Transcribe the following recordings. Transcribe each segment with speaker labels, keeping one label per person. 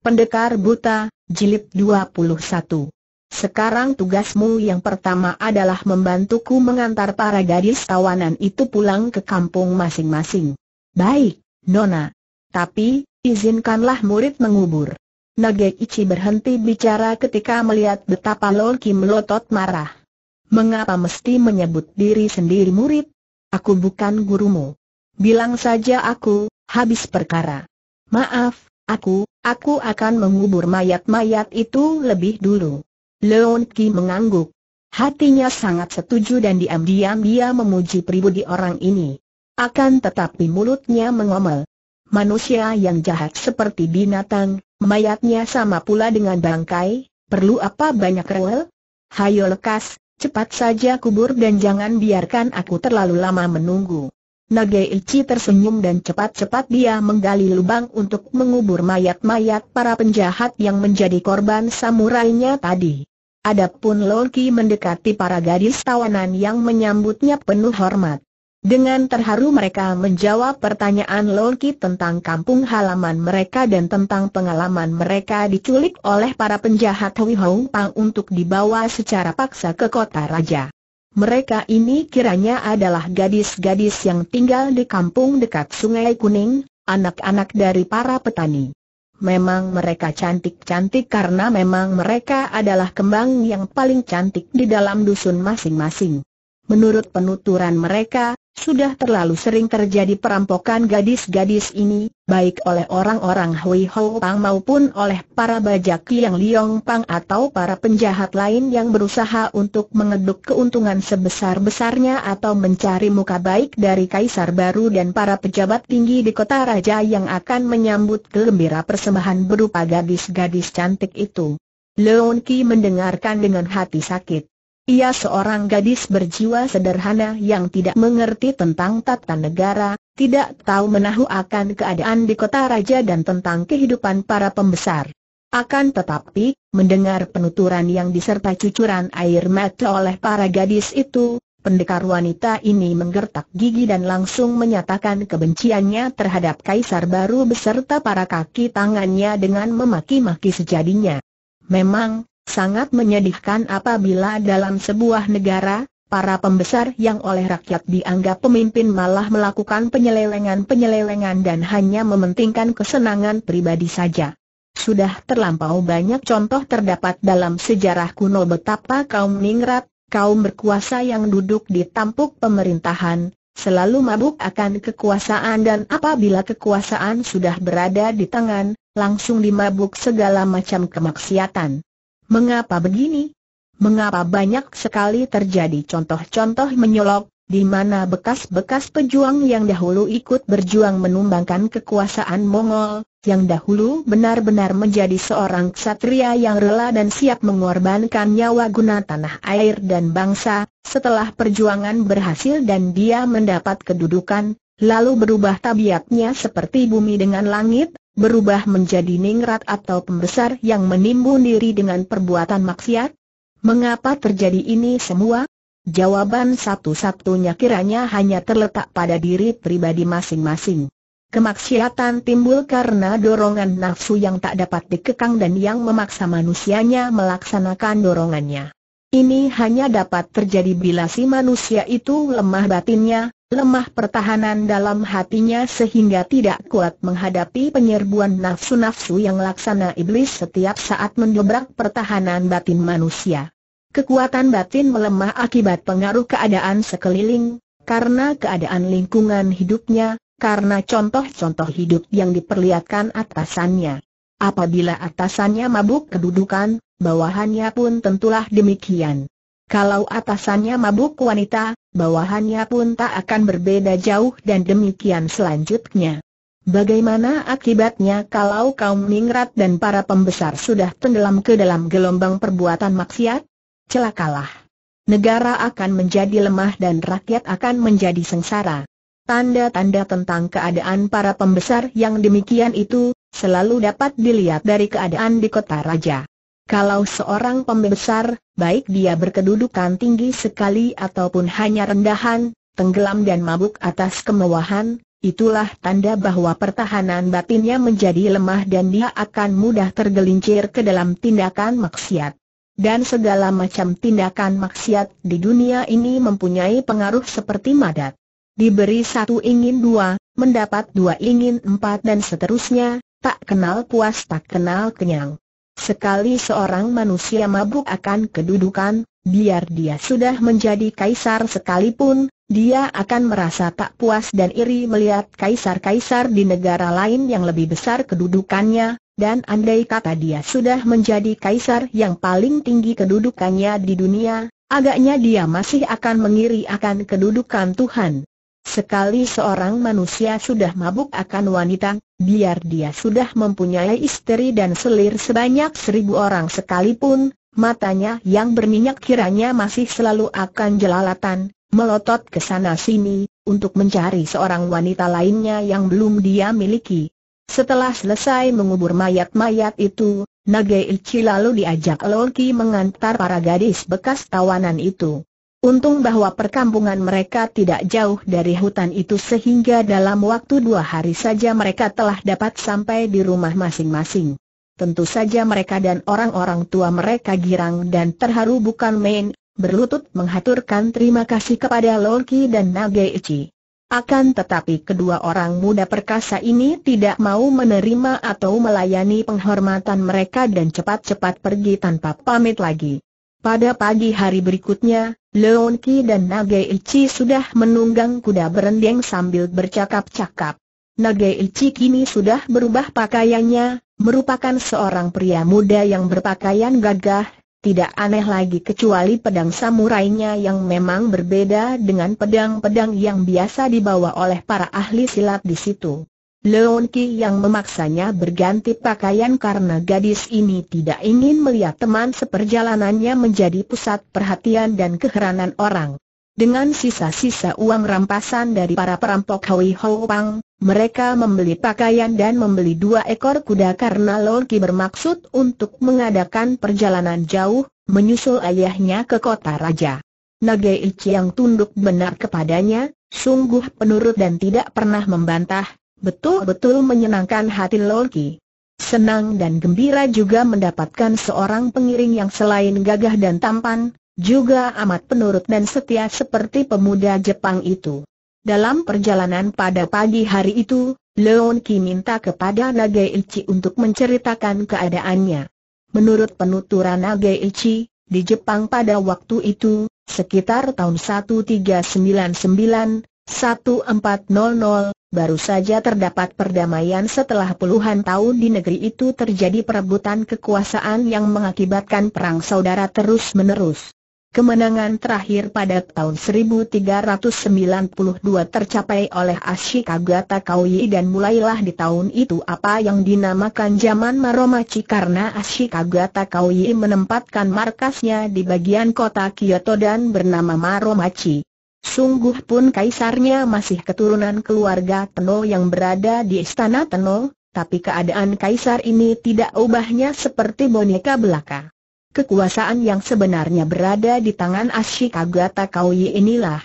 Speaker 1: Pendekar Buta, Jilid 21 Sekarang tugasmu yang pertama adalah membantuku mengantar para gadis tawanan itu pulang ke kampung masing-masing Baik, Nona Tapi, izinkanlah murid mengubur Nage Ichi berhenti bicara ketika melihat betapa Lol Kim Lotot marah Mengapa mesti menyebut diri sendiri murid? Aku bukan gurumu Bilang saja aku, habis perkara Maaf, aku, Aku akan mengubur mayat-mayat itu lebih dulu. Leon Ki mengangguk. Hatinya sangat setuju dan diam-diam dia memuji pribadi orang ini. Akan tetapi mulutnya mengomel. Manusia yang jahat seperti binatang, mayatnya sama pula dengan bangkai, perlu apa banyak rewel? Hayo lekas, cepat saja kubur dan jangan biarkan aku terlalu lama menunggu. Nageichi tersenyum dan cepat-cepat dia menggali lubang untuk mengubur mayat-mayat para penjahat yang menjadi korban samurainya tadi. Adapun Loki mendekati para gadis tawanan yang menyambutnya penuh hormat. Dengan terharu mereka menjawab pertanyaan Loki tentang kampung halaman mereka dan tentang pengalaman mereka diculik oleh para penjahat Hui Pang untuk dibawa secara paksa ke kota raja. Mereka ini kiranya adalah gadis-gadis yang tinggal di kampung dekat Sungai Kuning, anak-anak dari para petani. Memang mereka cantik-cantik karena memang mereka adalah kembang yang paling cantik di dalam dusun masing-masing. Menurut penuturan mereka, sudah terlalu sering terjadi perampokan gadis-gadis ini, baik oleh orang-orang Hui Ho Pang maupun oleh para bajaki yang Liong Pang atau para penjahat lain yang berusaha untuk mengeduk keuntungan sebesar-besarnya atau mencari muka baik dari kaisar baru dan para pejabat tinggi di kota raja yang akan menyambut gembira persembahan berupa gadis-gadis cantik itu. Leon Ki mendengarkan dengan hati sakit. Ia seorang gadis berjiwa sederhana yang tidak mengerti tentang tata negara, tidak tahu menahu akan keadaan di kota raja dan tentang kehidupan para pembesar. Akan tetapi, mendengar penuturan yang disertai cucuran air mata oleh para gadis itu, pendekar wanita ini menggertak gigi dan langsung menyatakan kebenciannya terhadap kaisar baru beserta para kaki tangannya dengan memaki-maki sejadinya. Memang, Sangat menyedihkan apabila dalam sebuah negara, para pembesar yang oleh rakyat dianggap pemimpin malah melakukan penyelewengan-penyelewengan dan hanya mementingkan kesenangan pribadi saja. Sudah terlampau banyak contoh terdapat dalam sejarah kuno betapa kaum ningrat, kaum berkuasa yang duduk di tampuk pemerintahan, selalu mabuk akan kekuasaan dan apabila kekuasaan sudah berada di tangan, langsung dimabuk segala macam kemaksiatan. Mengapa begini? Mengapa banyak sekali terjadi contoh-contoh menyolok, di mana bekas-bekas pejuang yang dahulu ikut berjuang menumbangkan kekuasaan Mongol, yang dahulu benar-benar menjadi seorang ksatria yang rela dan siap mengorbankan nyawa guna tanah air dan bangsa, setelah perjuangan berhasil dan dia mendapat kedudukan, lalu berubah tabiatnya seperti bumi dengan langit, berubah menjadi ningrat atau pembesar yang menimbun diri dengan perbuatan maksiat? Mengapa terjadi ini semua? Jawaban satu-satunya kiranya hanya terletak pada diri pribadi masing-masing. Kemaksiatan timbul karena dorongan nafsu yang tak dapat dikekang dan yang memaksa manusianya melaksanakan dorongannya. Ini hanya dapat terjadi bila si manusia itu lemah batinnya, lemah pertahanan dalam hatinya sehingga tidak kuat menghadapi penyerbuan nafsu-nafsu yang laksana iblis setiap saat mendobrak pertahanan batin manusia. Kekuatan batin melemah akibat pengaruh keadaan sekeliling, karena keadaan lingkungan hidupnya, karena contoh-contoh hidup yang diperlihatkan atasannya. Apabila atasannya mabuk kedudukan, bawahannya pun tentulah demikian. Kalau atasannya mabuk wanita, bawahannya pun tak akan berbeda jauh dan demikian selanjutnya. Bagaimana akibatnya kalau kaum ningrat dan para pembesar sudah tenggelam ke dalam gelombang perbuatan maksiat? Celakalah. Negara akan menjadi lemah dan rakyat akan menjadi sengsara. Tanda-tanda tentang keadaan para pembesar yang demikian itu, selalu dapat dilihat dari keadaan di kota raja. Kalau seorang pembesar, baik dia berkedudukan tinggi sekali ataupun hanya rendahan, tenggelam dan mabuk atas kemewahan, itulah tanda bahwa pertahanan batinnya menjadi lemah dan dia akan mudah tergelincir ke dalam tindakan maksiat. Dan segala macam tindakan maksiat di dunia ini mempunyai pengaruh seperti madat. Diberi satu ingin dua, mendapat dua ingin empat dan seterusnya, tak kenal puas tak kenal kenyang. Sekali seorang manusia mabuk akan kedudukan, biar dia sudah menjadi kaisar sekalipun, dia akan merasa tak puas dan iri melihat kaisar-kaisar di negara lain yang lebih besar kedudukannya, dan andai kata dia sudah menjadi kaisar yang paling tinggi kedudukannya di dunia, agaknya dia masih akan mengiri akan kedudukan Tuhan. Sekali seorang manusia sudah mabuk akan wanita, biar dia sudah mempunyai istri dan selir sebanyak seribu orang sekalipun, matanya yang berminyak kiranya masih selalu akan jelalatan, melotot ke sana sini, untuk mencari seorang wanita lainnya yang belum dia miliki. Setelah selesai mengubur mayat-mayat itu, Nagei Ichi lalu diajak Loki mengantar para gadis bekas tawanan itu. Untung bahwa perkampungan mereka tidak jauh dari hutan itu sehingga dalam waktu dua hari saja mereka telah dapat sampai di rumah masing-masing. Tentu saja mereka dan orang-orang tua mereka girang dan terharu bukan main, berlutut menghaturkan terima kasih kepada Loki dan Nageichi. Akan tetapi kedua orang muda perkasa ini tidak mau menerima atau melayani penghormatan mereka dan cepat-cepat pergi tanpa pamit lagi. Pada pagi hari berikutnya, Leon Ki dan Nageichi sudah menunggang kuda berendeng sambil bercakap-cakap. Nageichi kini sudah berubah pakaiannya, merupakan seorang pria muda yang berpakaian gagah, tidak aneh lagi kecuali pedang samurainya yang memang berbeda dengan pedang-pedang yang biasa dibawa oleh para ahli silat di situ. Leon Ki yang memaksanya berganti pakaian karena gadis ini tidak ingin melihat teman seperjalanannya menjadi pusat perhatian dan keheranan orang. Dengan sisa-sisa uang rampasan dari para perampok Hui Ho Pang, mereka membeli pakaian dan membeli dua ekor kuda karena Leon Ki bermaksud untuk mengadakan perjalanan jauh, menyusul ayahnya ke kota raja. Nagai Ichi yang tunduk benar kepadanya, sungguh penurut dan tidak pernah membantah, betul-betul menyenangkan hati Loki. Senang dan gembira juga mendapatkan seorang pengiring yang selain gagah dan tampan, juga amat penurut dan setia seperti pemuda Jepang itu. Dalam perjalanan pada pagi hari itu, Leon Ki minta kepada Ichi untuk menceritakan keadaannya. Menurut penuturan Ichi, di Jepang pada waktu itu, sekitar tahun 1399, 1400, baru saja terdapat perdamaian setelah puluhan tahun di negeri itu terjadi perebutan kekuasaan yang mengakibatkan perang saudara terus-menerus. Kemenangan terakhir pada tahun 1392 tercapai oleh Ashikagata Kauyi dan mulailah di tahun itu apa yang dinamakan zaman Maromachi karena Ashikagata Kauyi menempatkan markasnya di bagian kota Kyoto dan bernama Maromachi. Sungguh pun kaisarnya masih keturunan keluarga Teno yang berada di istana Teno, tapi keadaan kaisar ini tidak ubahnya seperti boneka belaka. Kekuasaan yang sebenarnya berada di tangan Ashikagata Kauyi inilah.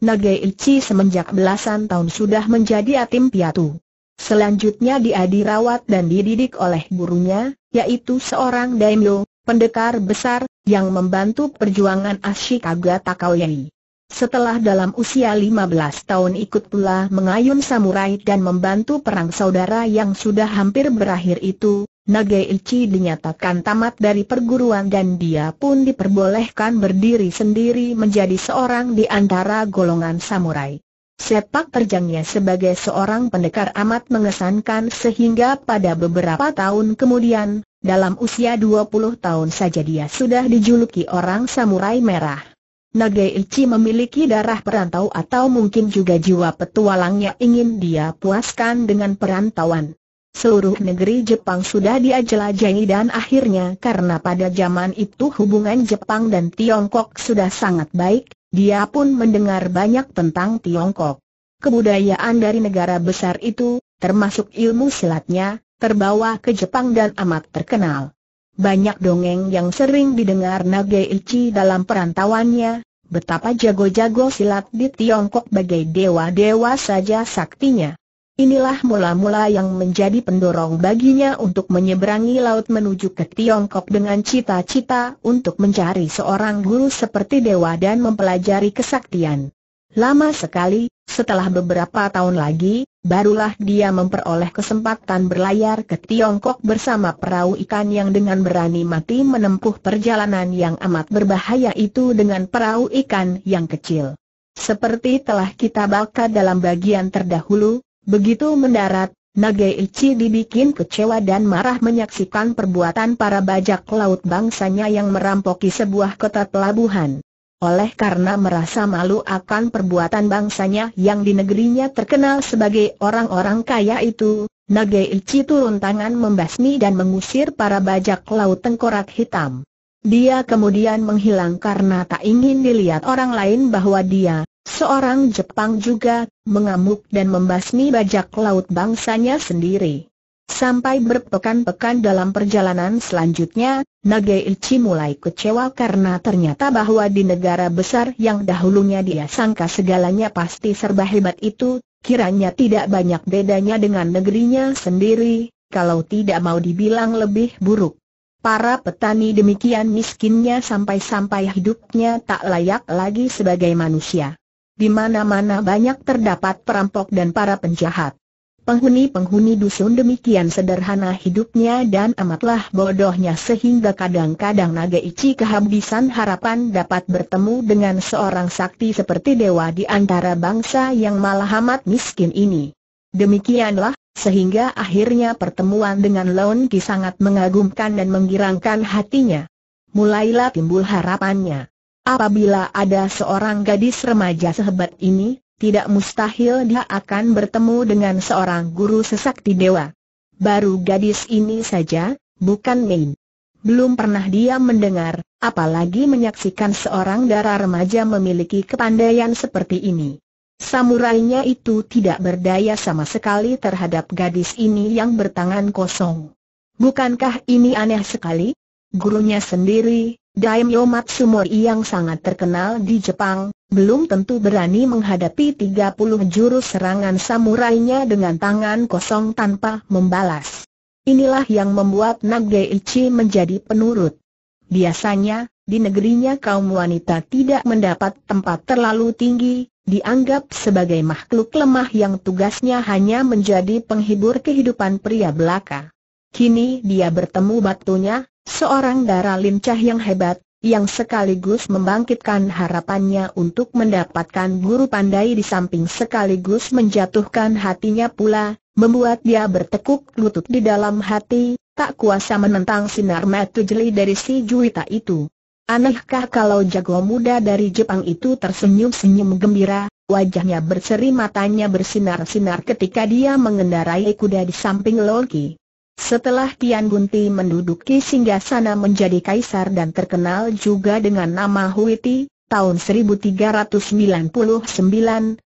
Speaker 1: Ichi semenjak belasan tahun sudah menjadi atim piatu. Selanjutnya dia dirawat dan dididik oleh gurunya, yaitu seorang daimyo, pendekar besar, yang membantu perjuangan Ashikaga Kauyi. Setelah dalam usia 15 tahun ikut pula mengayun samurai dan membantu perang saudara yang sudah hampir berakhir itu, Nage Ichi dinyatakan tamat dari perguruan dan dia pun diperbolehkan berdiri sendiri menjadi seorang di antara golongan samurai. Sepak terjangnya sebagai seorang pendekar amat mengesankan sehingga pada beberapa tahun kemudian, dalam usia 20 tahun saja dia sudah dijuluki orang samurai merah. Naga Ichi memiliki darah perantau atau mungkin juga jiwa petualangnya ingin dia puaskan dengan perantauan. Seluruh negeri Jepang sudah dia jelajahi dan akhirnya karena pada zaman itu hubungan Jepang dan Tiongkok sudah sangat baik, dia pun mendengar banyak tentang Tiongkok. Kebudayaan dari negara besar itu, termasuk ilmu silatnya, terbawa ke Jepang dan amat terkenal. Banyak dongeng yang sering didengar Nage Ichi dalam perantauannya, betapa jago-jago silat di Tiongkok bagai dewa-dewa saja saktinya. Inilah mula-mula yang menjadi pendorong baginya untuk menyeberangi laut menuju ke Tiongkok dengan cita-cita untuk mencari seorang guru seperti dewa dan mempelajari kesaktian. Lama sekali, setelah beberapa tahun lagi, barulah dia memperoleh kesempatan berlayar ke Tiongkok bersama perahu ikan yang dengan berani mati menempuh perjalanan yang amat berbahaya itu dengan perahu ikan yang kecil. Seperti telah kita baca dalam bagian terdahulu, begitu mendarat, Nageichi dibikin kecewa dan marah menyaksikan perbuatan para bajak laut bangsanya yang merampoki sebuah kota pelabuhan oleh karena merasa malu akan perbuatan bangsanya yang di negerinya terkenal sebagai orang-orang kaya itu, Nage Ichi turun tangan membasmi dan mengusir para bajak laut tengkorak hitam. Dia kemudian menghilang karena tak ingin dilihat orang lain bahwa dia, seorang Jepang juga, mengamuk dan membasmi bajak laut bangsanya sendiri. Sampai berpekan-pekan dalam perjalanan selanjutnya, Naga Ilci mulai kecewa karena ternyata bahwa di negara besar yang dahulunya dia sangka segalanya pasti serba hebat itu, kiranya tidak banyak bedanya dengan negerinya sendiri, kalau tidak mau dibilang lebih buruk. Para petani demikian miskinnya sampai-sampai hidupnya tak layak lagi sebagai manusia. Di mana-mana banyak terdapat perampok dan para penjahat. Penghuni-penghuni dusun demikian sederhana hidupnya dan amatlah bodohnya sehingga kadang-kadang naga Ichi kehabisan harapan dapat bertemu dengan seorang sakti seperti dewa di antara bangsa yang malah amat miskin ini. Demikianlah, sehingga akhirnya pertemuan dengan Leon Ki sangat mengagumkan dan menggirangkan hatinya. Mulailah timbul harapannya. Apabila ada seorang gadis remaja sehebat ini, tidak mustahil dia akan bertemu dengan seorang guru sesakti dewa. Baru gadis ini saja, bukan main. Belum pernah dia mendengar, apalagi menyaksikan seorang darah remaja memiliki kepandaian seperti ini. Samurainya itu tidak berdaya sama sekali terhadap gadis ini yang bertangan kosong. Bukankah ini aneh sekali? Gurunya sendiri, Daimyo Matsumori yang sangat terkenal di Jepang, belum tentu berani menghadapi 30 jurus serangan samurainya dengan tangan kosong tanpa membalas. Inilah yang membuat Nage Ichi menjadi penurut. Biasanya, di negerinya kaum wanita tidak mendapat tempat terlalu tinggi, dianggap sebagai makhluk lemah yang tugasnya hanya menjadi penghibur kehidupan pria belaka. Kini dia bertemu batunya, seorang darah lincah yang hebat, yang sekaligus membangkitkan harapannya untuk mendapatkan guru pandai di samping sekaligus menjatuhkan hatinya pula, membuat dia bertekuk lutut di dalam hati, tak kuasa menentang sinar mata jeli dari si juwita itu. Anehkah kalau jago muda dari Jepang itu tersenyum-senyum gembira, wajahnya berseri matanya bersinar-sinar ketika dia mengendarai kuda di samping Loki. Setelah Tian Gunti menduduki singgasana menjadi kaisar dan terkenal juga dengan nama Huiti, tahun 1399,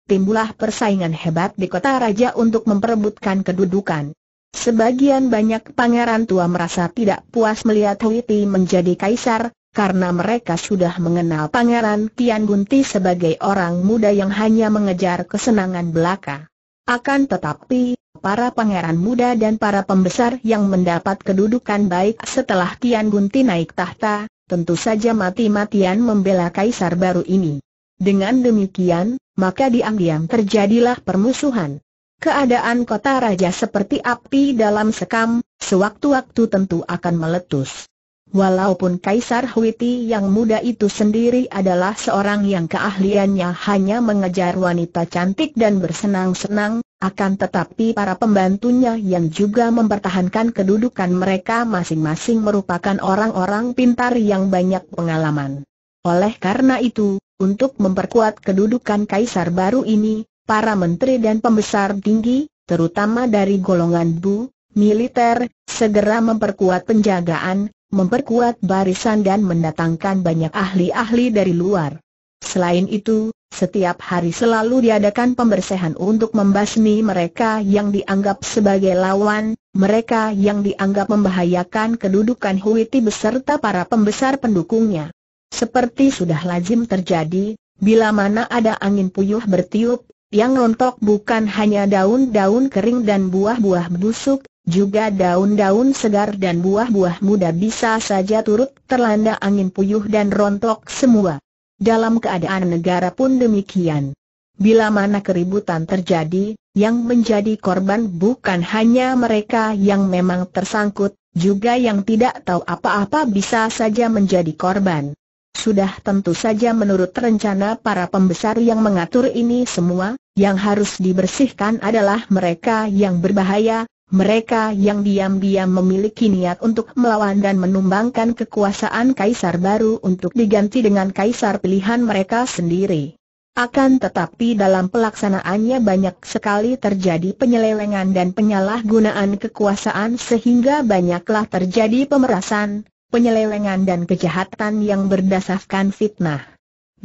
Speaker 1: timbullah persaingan hebat di kota raja untuk memperebutkan kedudukan. Sebagian banyak pangeran tua merasa tidak puas melihat Huiti menjadi kaisar, karena mereka sudah mengenal pangeran Tian Gunti sebagai orang muda yang hanya mengejar kesenangan belaka. Akan tetapi, para pangeran muda dan para pembesar yang mendapat kedudukan baik setelah Tian Gunti naik tahta, tentu saja mati-matian membela kaisar baru ini. Dengan demikian, maka diam-diam terjadilah permusuhan. Keadaan kota raja seperti api dalam sekam, sewaktu-waktu tentu akan meletus. Walaupun Kaisar Huiti yang muda itu sendiri adalah seorang yang keahliannya hanya mengejar wanita cantik dan bersenang-senang, akan tetapi para pembantunya yang juga mempertahankan kedudukan mereka masing-masing merupakan orang-orang pintar yang banyak pengalaman. Oleh karena itu, untuk memperkuat kedudukan kaisar baru ini, para menteri dan pembesar tinggi, terutama dari golongan Bu, militer, segera memperkuat penjagaan, memperkuat barisan dan mendatangkan banyak ahli-ahli dari luar. Selain itu, setiap hari selalu diadakan pembersihan untuk membasmi mereka yang dianggap sebagai lawan, mereka yang dianggap membahayakan kedudukan Huiti beserta para pembesar pendukungnya. Seperti sudah lazim terjadi, bila mana ada angin puyuh bertiup, yang rontok bukan hanya daun-daun kering dan buah-buah busuk, juga daun-daun segar dan buah-buah muda bisa saja turut terlanda angin puyuh dan rontok semua. Dalam keadaan negara pun demikian. Bila mana keributan terjadi, yang menjadi korban bukan hanya mereka yang memang tersangkut, juga yang tidak tahu apa-apa bisa saja menjadi korban. Sudah tentu saja menurut rencana para pembesar yang mengatur ini semua, yang harus dibersihkan adalah mereka yang berbahaya, mereka yang diam-diam memiliki niat untuk melawan dan menumbangkan kekuasaan kaisar baru untuk diganti dengan kaisar pilihan mereka sendiri. Akan tetapi dalam pelaksanaannya banyak sekali terjadi penyelewengan dan penyalahgunaan kekuasaan sehingga banyaklah terjadi pemerasan, penyelewengan dan kejahatan yang berdasarkan fitnah.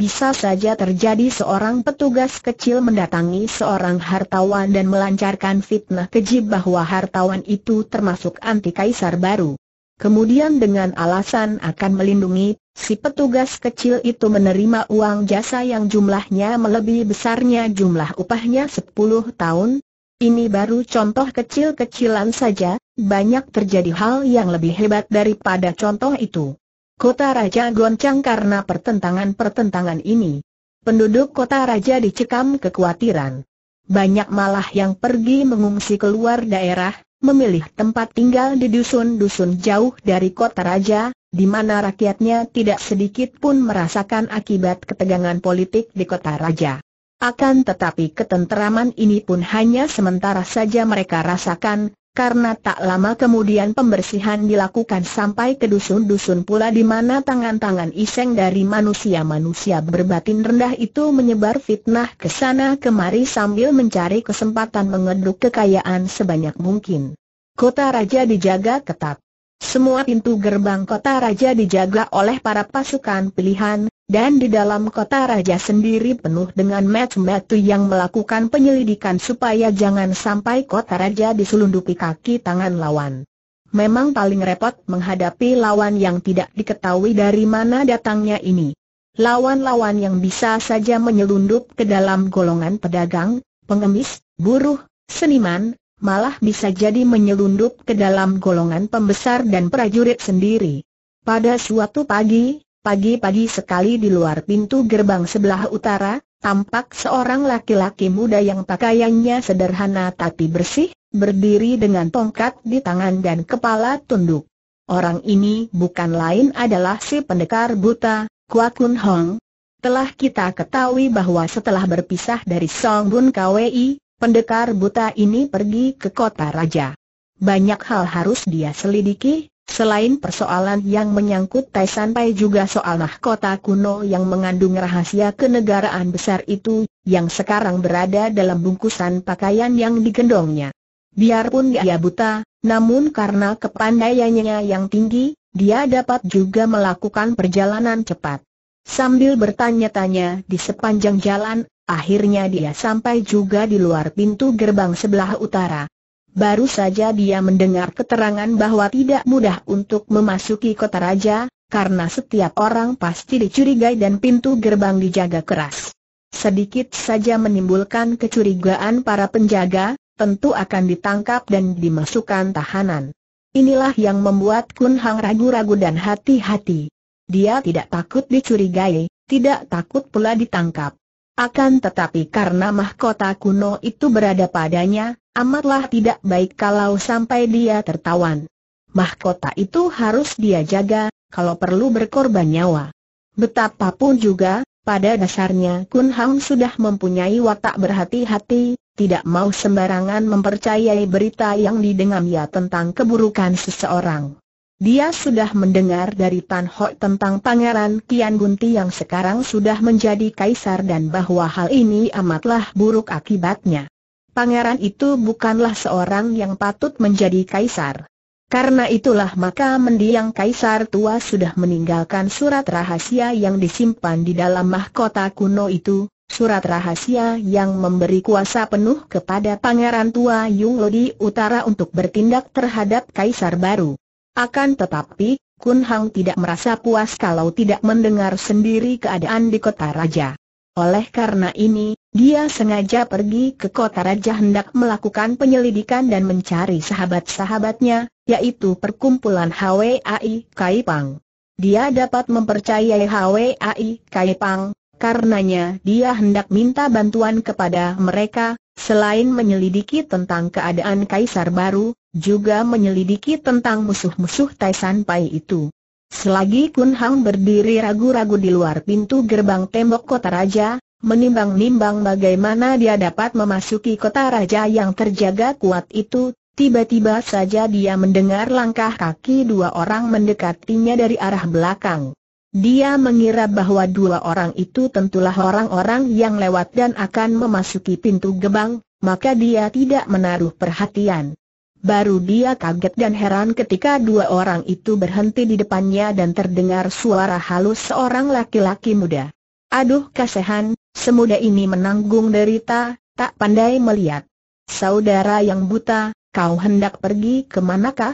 Speaker 1: Bisa saja terjadi seorang petugas kecil mendatangi seorang hartawan dan melancarkan fitnah keji bahwa hartawan itu termasuk anti kaisar baru. Kemudian dengan alasan akan melindungi, si petugas kecil itu menerima uang jasa yang jumlahnya melebihi besarnya jumlah upahnya 10 tahun. Ini baru contoh kecil-kecilan saja, banyak terjadi hal yang lebih hebat daripada contoh itu. Kota Raja goncang karena pertentangan-pertentangan ini. Penduduk kota Raja dicekam kekhawatiran. Banyak malah yang pergi mengungsi keluar daerah, memilih tempat tinggal di dusun-dusun jauh dari kota Raja, di mana rakyatnya tidak sedikit pun merasakan akibat ketegangan politik di kota Raja. Akan tetapi ketenteraman ini pun hanya sementara saja mereka rasakan, karena tak lama kemudian pembersihan dilakukan sampai ke dusun-dusun pula di mana tangan-tangan iseng dari manusia-manusia berbatin rendah itu menyebar fitnah ke sana kemari sambil mencari kesempatan mengeduk kekayaan sebanyak mungkin. Kota raja dijaga ketat. Semua pintu gerbang kota raja dijaga oleh para pasukan pilihan, dan di dalam kota raja sendiri penuh dengan metu-metu yang melakukan penyelidikan supaya jangan sampai kota raja diselundupi kaki tangan lawan. Memang paling repot menghadapi lawan yang tidak diketahui dari mana datangnya ini. Lawan-lawan yang bisa saja menyelundup ke dalam golongan pedagang, pengemis, buruh, seniman, malah bisa jadi menyelundup ke dalam golongan pembesar dan prajurit sendiri. Pada suatu pagi, pagi-pagi sekali di luar pintu gerbang sebelah utara, tampak seorang laki-laki muda yang pakaiannya sederhana tapi bersih, berdiri dengan tongkat di tangan dan kepala tunduk. Orang ini bukan lain adalah si pendekar buta, Kwa Kun Hong. Telah kita ketahui bahwa setelah berpisah dari Song Bun Kwei. Pendekar buta ini pergi ke kota raja. Banyak hal harus dia selidiki, selain persoalan yang menyangkut Tai pai juga soal mahkota kuno yang mengandung rahasia kenegaraan besar itu, yang sekarang berada dalam bungkusan pakaian yang digendongnya. Biarpun dia buta, namun karena kepandaiannya yang tinggi, dia dapat juga melakukan perjalanan cepat. Sambil bertanya-tanya di sepanjang jalan, Akhirnya dia sampai juga di luar pintu gerbang sebelah utara. Baru saja dia mendengar keterangan bahwa tidak mudah untuk memasuki kota raja, karena setiap orang pasti dicurigai dan pintu gerbang dijaga keras. Sedikit saja menimbulkan kecurigaan para penjaga, tentu akan ditangkap dan dimasukkan tahanan. Inilah yang membuat Kun Hang ragu-ragu dan hati-hati. Dia tidak takut dicurigai, tidak takut pula ditangkap. Akan tetapi karena mahkota kuno itu berada padanya, amatlah tidak baik kalau sampai dia tertawan. Mahkota itu harus dia jaga, kalau perlu berkorban nyawa. Betapapun juga, pada dasarnya Kun Hang sudah mempunyai watak berhati-hati, tidak mau sembarangan mempercayai berita yang didengamnya tentang keburukan seseorang. Dia sudah mendengar dari Tan Ho tentang Pangeran Kian Gunti yang sekarang sudah menjadi kaisar dan bahwa hal ini amatlah buruk akibatnya. Pangeran itu bukanlah seorang yang patut menjadi kaisar. Karena itulah maka mendiang kaisar tua sudah meninggalkan surat rahasia yang disimpan di dalam mahkota kuno itu, surat rahasia yang memberi kuasa penuh kepada Pangeran Tua Yung Lodi Utara untuk bertindak terhadap Kaisar baru. Akan tetapi, Kun Hang tidak merasa puas kalau tidak mendengar sendiri keadaan di kota raja. Oleh karena ini, dia sengaja pergi ke kota raja hendak melakukan penyelidikan dan mencari sahabat-sahabatnya, yaitu perkumpulan HWAI Kaipang. Dia dapat mempercayai HWAI Kaipang, karenanya dia hendak minta bantuan kepada mereka, selain menyelidiki tentang keadaan kaisar baru, juga menyelidiki tentang musuh-musuh Taisan Pai itu. Selagi Kun Hang berdiri ragu-ragu di luar pintu gerbang tembok kota raja, menimbang-nimbang bagaimana dia dapat memasuki kota raja yang terjaga kuat itu, tiba-tiba saja dia mendengar langkah kaki dua orang mendekatinya dari arah belakang. Dia mengira bahwa dua orang itu tentulah orang-orang yang lewat dan akan memasuki pintu gerbang, maka dia tidak menaruh perhatian. Baru dia kaget dan heran ketika dua orang itu berhenti di depannya dan terdengar suara halus seorang laki-laki muda. Aduh kasihan, semuda ini menanggung derita, tak pandai melihat. Saudara yang buta, kau hendak pergi ke manakah?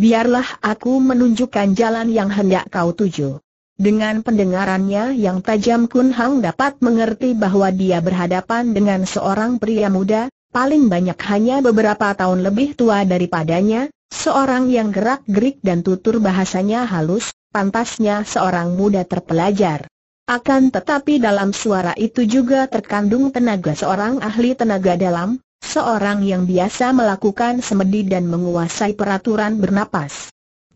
Speaker 1: Biarlah aku menunjukkan jalan yang hendak kau tuju. Dengan pendengarannya yang tajam Kun Hang dapat mengerti bahwa dia berhadapan dengan seorang pria muda, paling banyak hanya beberapa tahun lebih tua daripadanya, seorang yang gerak-gerik dan tutur bahasanya halus, pantasnya seorang muda terpelajar. Akan tetapi dalam suara itu juga terkandung tenaga seorang ahli tenaga dalam, seorang yang biasa melakukan semedi dan menguasai peraturan bernapas.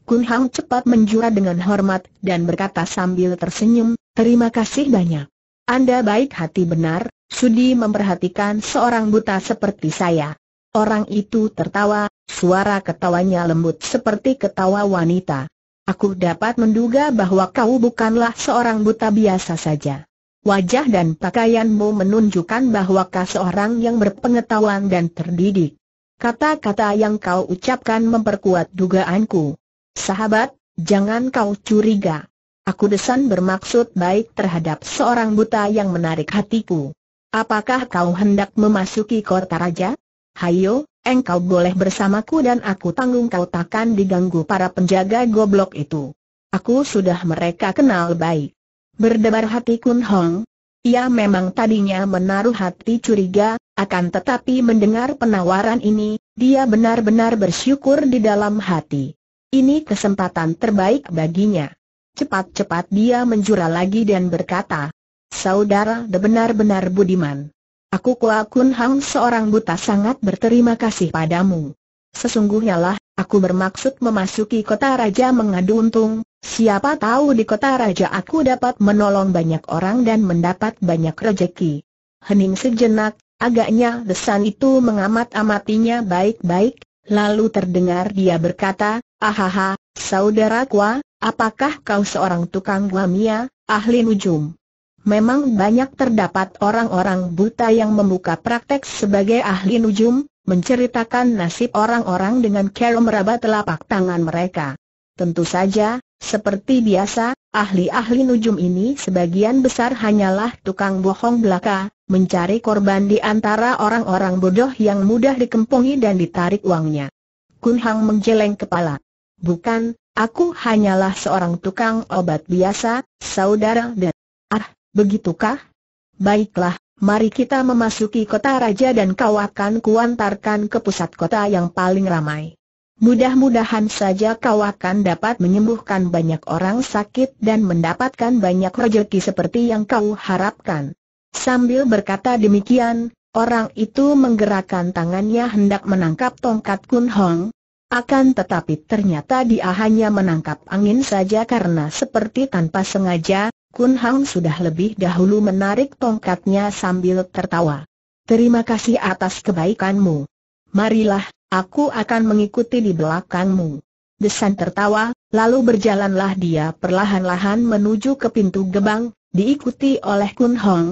Speaker 1: Kun Hang cepat menjura dengan hormat dan berkata sambil tersenyum, terima kasih banyak. Anda baik hati benar, sudi memperhatikan seorang buta seperti saya. Orang itu tertawa, suara ketawanya lembut seperti ketawa wanita. Aku dapat menduga bahwa kau bukanlah seorang buta biasa saja. Wajah dan pakaianmu menunjukkan bahwa kau seorang yang berpengetahuan dan terdidik. Kata-kata yang kau ucapkan memperkuat dugaanku. Sahabat, jangan kau curiga. Aku desan bermaksud baik terhadap seorang buta yang menarik hatiku. Apakah kau hendak memasuki kota raja? Hayo, engkau boleh bersamaku dan aku tanggung kau takkan diganggu para penjaga goblok itu. Aku sudah mereka kenal baik. Berdebar hati Kun Hong. Ia memang tadinya menaruh hati curiga, akan tetapi mendengar penawaran ini, dia benar-benar bersyukur di dalam hati. Ini kesempatan terbaik baginya. Cepat-cepat dia menjura lagi dan berkata, Saudara benar-benar budiman. Aku Kua Kun Hang seorang buta sangat berterima kasih padamu. Sesungguhnya lah, aku bermaksud memasuki kota raja mengadu untung, siapa tahu di kota raja aku dapat menolong banyak orang dan mendapat banyak rejeki. Hening sejenak, agaknya desan itu mengamat-amatinya baik-baik, lalu terdengar dia berkata, Ahaha, saudara Kua, apakah kau seorang tukang guamia, ahli nujum? memang banyak terdapat orang-orang buta yang membuka praktek sebagai ahli nujum, menceritakan nasib orang-orang dengan cara meraba telapak tangan mereka. Tentu saja, seperti biasa, ahli-ahli nujum ini sebagian besar hanyalah tukang bohong belaka, mencari korban di antara orang-orang bodoh yang mudah dikempungi dan ditarik uangnya. Kun Hang menjeleng kepala. Bukan, aku hanyalah seorang tukang obat biasa, saudara dan... Ah, Begitukah? Baiklah, mari kita memasuki kota raja dan kau akan kuantarkan ke pusat kota yang paling ramai. Mudah-mudahan saja kau akan dapat menyembuhkan banyak orang sakit dan mendapatkan banyak rejeki seperti yang kau harapkan. Sambil berkata demikian, orang itu menggerakkan tangannya hendak menangkap tongkat Kun Hong. Akan tetapi ternyata dia hanya menangkap angin saja karena seperti tanpa sengaja, Kun Hang sudah lebih dahulu menarik tongkatnya sambil tertawa. Terima kasih atas kebaikanmu. Marilah, aku akan mengikuti di belakangmu. Desan tertawa, lalu berjalanlah dia perlahan-lahan menuju ke pintu gebang, diikuti oleh Kun Hong,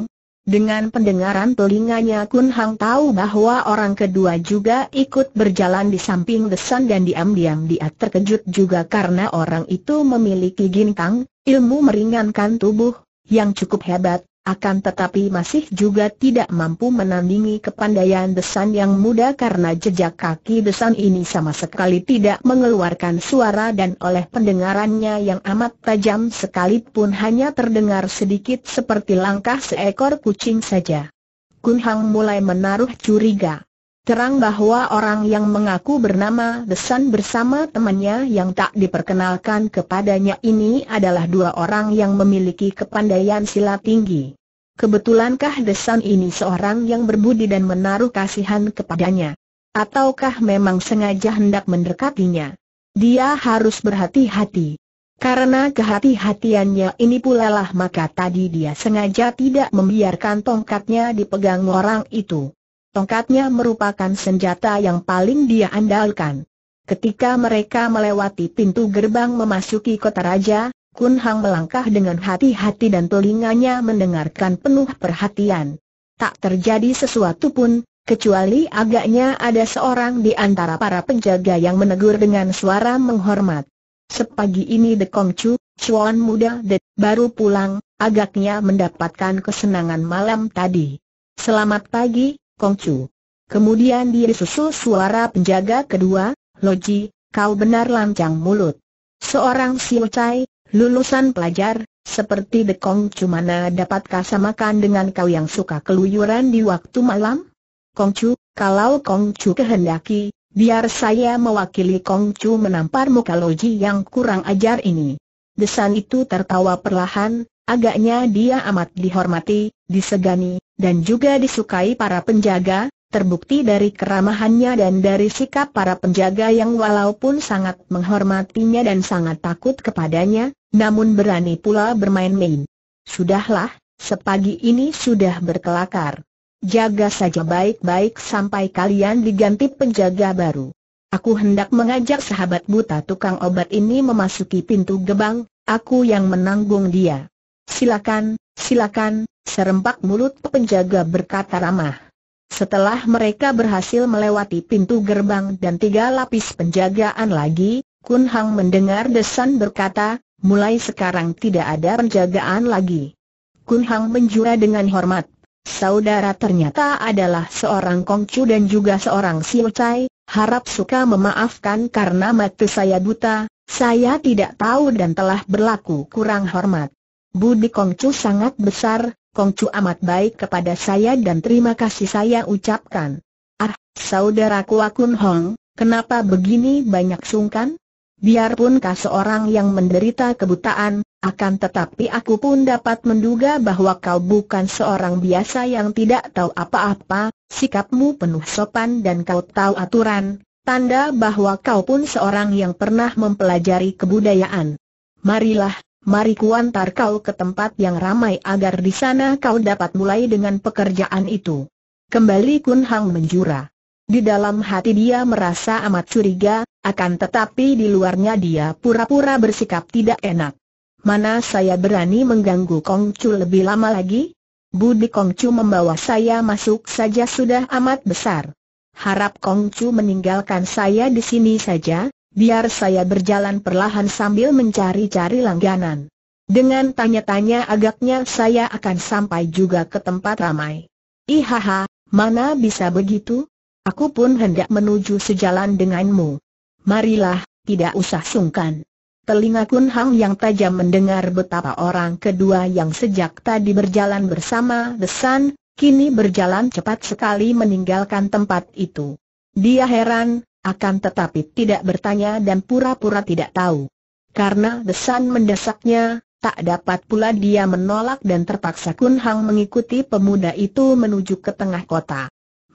Speaker 1: dengan pendengaran telinganya Kun Hang tahu bahwa orang kedua juga ikut berjalan di samping Desan dan diam-diam dia terkejut juga karena orang itu memiliki gintang, ilmu meringankan tubuh, yang cukup hebat, akan tetapi masih juga tidak mampu menandingi kepandaian Desan yang muda karena jejak kaki Desan ini sama sekali tidak mengeluarkan suara dan oleh pendengarannya yang amat tajam sekalipun hanya terdengar sedikit seperti langkah seekor kucing saja. Kun Hang mulai menaruh curiga terang bahwa orang yang mengaku bernama Desan bersama temannya yang tak diperkenalkan kepadanya ini adalah dua orang yang memiliki kepandaian silat tinggi. Kebetulankah Desan ini seorang yang berbudi dan menaruh kasihan kepadanya? Ataukah memang sengaja hendak mendekatinya? Dia harus berhati-hati. Karena kehati-hatiannya ini pula lah maka tadi dia sengaja tidak membiarkan tongkatnya dipegang orang itu. Tongkatnya merupakan senjata yang paling dia andalkan. Ketika mereka melewati pintu gerbang memasuki kota raja, Kun Hang melangkah dengan hati-hati dan telinganya mendengarkan penuh perhatian. Tak terjadi sesuatu pun, kecuali agaknya ada seorang di antara para penjaga yang menegur dengan suara menghormat. Sepagi ini The Kong Chu, Chuan muda De, baru pulang, agaknya mendapatkan kesenangan malam tadi. Selamat pagi, Kongcu. Kemudian dia disusul suara penjaga kedua, Loji, kau benar lancang mulut. Seorang siocai, lulusan pelajar, seperti Kongcu mana dapatkah samakan dengan kau yang suka keluyuran di waktu malam? Kongcu, kalau Kongcu kehendaki, biar saya mewakili Kongcu menampar muka Loji yang kurang ajar ini. Desan itu tertawa perlahan, agaknya dia amat dihormati, disegani, dan juga disukai para penjaga, terbukti dari keramahannya dan dari sikap para penjaga yang walaupun sangat menghormatinya dan sangat takut kepadanya, namun berani pula bermain-main. Sudahlah, sepagi ini sudah berkelakar. Jaga saja baik-baik sampai kalian diganti penjaga baru. Aku hendak mengajak sahabat buta tukang obat ini memasuki pintu gebang, aku yang menanggung dia. Silakan, silakan, serempak mulut penjaga berkata ramah. Setelah mereka berhasil melewati pintu gerbang dan tiga lapis penjagaan lagi, Kun Hang mendengar Desan berkata, mulai sekarang tidak ada penjagaan lagi. Kun Hang menjura dengan hormat. Saudara ternyata adalah seorang Kongcu dan juga seorang Siu harap suka memaafkan karena mata saya buta, saya tidak tahu dan telah berlaku kurang hormat. Budi Kongcu sangat besar, Kongcu amat baik kepada saya dan terima kasih saya ucapkan. Ah, saudaraku Akun Hong, kenapa begini banyak sungkan? Biarpun kau seorang yang menderita kebutaan, akan tetapi aku pun dapat menduga bahwa kau bukan seorang biasa yang tidak tahu apa-apa, sikapmu penuh sopan dan kau tahu aturan, tanda bahwa kau pun seorang yang pernah mempelajari kebudayaan. Marilah, mari kuantar kau ke tempat yang ramai agar di sana kau dapat mulai dengan pekerjaan itu. Kembali Kun Hang menjura. Di dalam hati dia merasa amat curiga, akan tetapi di luarnya dia pura-pura bersikap tidak enak. Mana saya berani mengganggu Kong Chu lebih lama lagi? Budi Chu membawa saya masuk saja sudah amat besar. Harap Kong Chu meninggalkan saya di sini saja, biar saya berjalan perlahan sambil mencari-cari langganan. Dengan tanya-tanya agaknya saya akan sampai juga ke tempat ramai. Ihaha, mana bisa begitu? Aku pun hendak menuju sejalan denganmu. Marilah, tidak usah sungkan. Telinga Kun Hang yang tajam mendengar betapa orang kedua yang sejak tadi berjalan bersama Desan, kini berjalan cepat sekali meninggalkan tempat itu. Dia heran, akan tetapi tidak bertanya dan pura-pura tidak tahu. Karena desan mendesaknya, tak dapat pula dia menolak dan terpaksa Kun Hang mengikuti pemuda itu menuju ke tengah kota.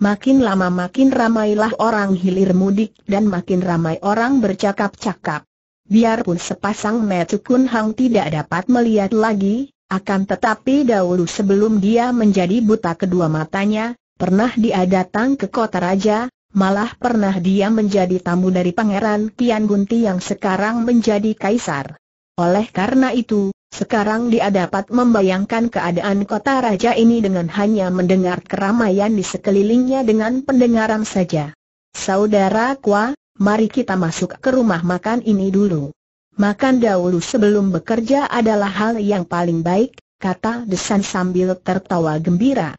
Speaker 1: Makin lama makin ramailah orang hilir mudik dan makin ramai orang bercakap-cakap. Biarpun sepasang metu Kun Hang tidak dapat melihat lagi, akan tetapi dahulu sebelum dia menjadi buta kedua matanya, pernah dia datang ke kota raja, Malah pernah dia menjadi tamu dari Pangeran Kian Gunti yang sekarang menjadi kaisar. Oleh karena itu, sekarang dia dapat membayangkan keadaan kota raja ini dengan hanya mendengar keramaian di sekelilingnya dengan pendengaran saja. Saudara Kwa, mari kita masuk ke rumah makan ini dulu. Makan dahulu sebelum bekerja adalah hal yang paling baik, kata Desan sambil tertawa gembira.